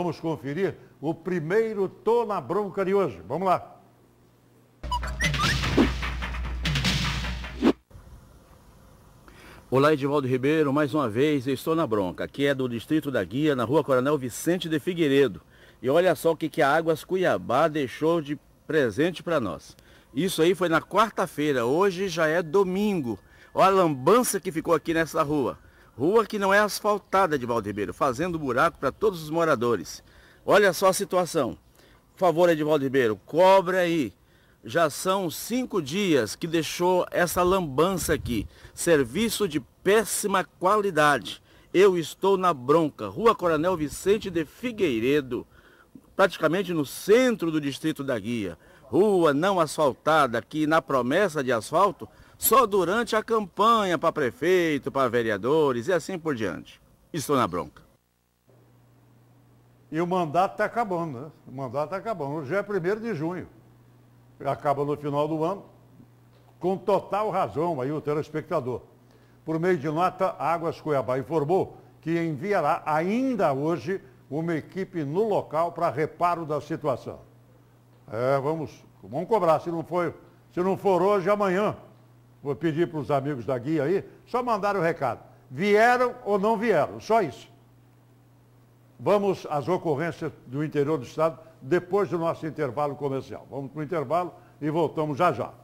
Vamos conferir o primeiro Tô na Bronca de hoje. Vamos lá. Olá, Edivaldo Ribeiro. Mais uma vez, eu estou na Bronca, que é do Distrito da Guia, na rua Coronel Vicente de Figueiredo. E olha só o que, que a Águas Cuiabá deixou de presente para nós. Isso aí foi na quarta-feira, hoje já é domingo. Olha a lambança que ficou aqui nessa rua. Rua que não é asfaltada de Valdebeiro, fazendo buraco para todos os moradores. Olha só a situação. Por favor, Edvaldo Ribeiro, cobre aí. Já são cinco dias que deixou essa lambança aqui. Serviço de péssima qualidade. Eu estou na bronca. Rua Coronel Vicente de Figueiredo, praticamente no centro do distrito da Guia. Rua não asfaltada, que na promessa de asfalto só durante a campanha para prefeito, para vereadores e assim por diante. Estou na bronca. E o mandato está acabando, né? O mandato está acabando. Hoje é 1 de junho. Acaba no final do ano. Com total razão aí o telespectador. Por meio de nota, Águas Cuiabá informou que enviará ainda hoje uma equipe no local para reparo da situação. É, vamos, vamos cobrar. Se não, foi, se não for hoje, amanhã Vou pedir para os amigos da guia aí, só mandar o um recado. Vieram ou não vieram, só isso. Vamos às ocorrências do interior do Estado depois do nosso intervalo comercial. Vamos para o intervalo e voltamos já já.